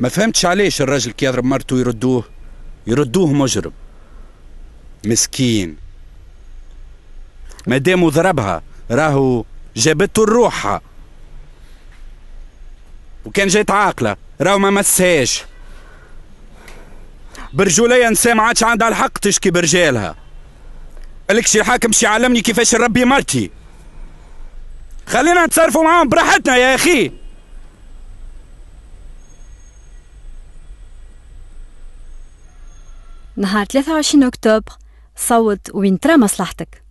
ما فهمتش علاش الراجل كي يضرب مرته يردوه يردوه مجرم مسكين ما دام ضربها راهو جابته لروحها وكان جات عاقله راهو ما مسهاش برجوليا نساء ما عادش عندها الحق تشكي برجالها قالك شي حاكم شي علمني كيفاش نربي مرتي خلينا نتصرفوا معاهم براحتنا يا اخي نهار 23 أكتوبر صوت وين ترى مصلحتك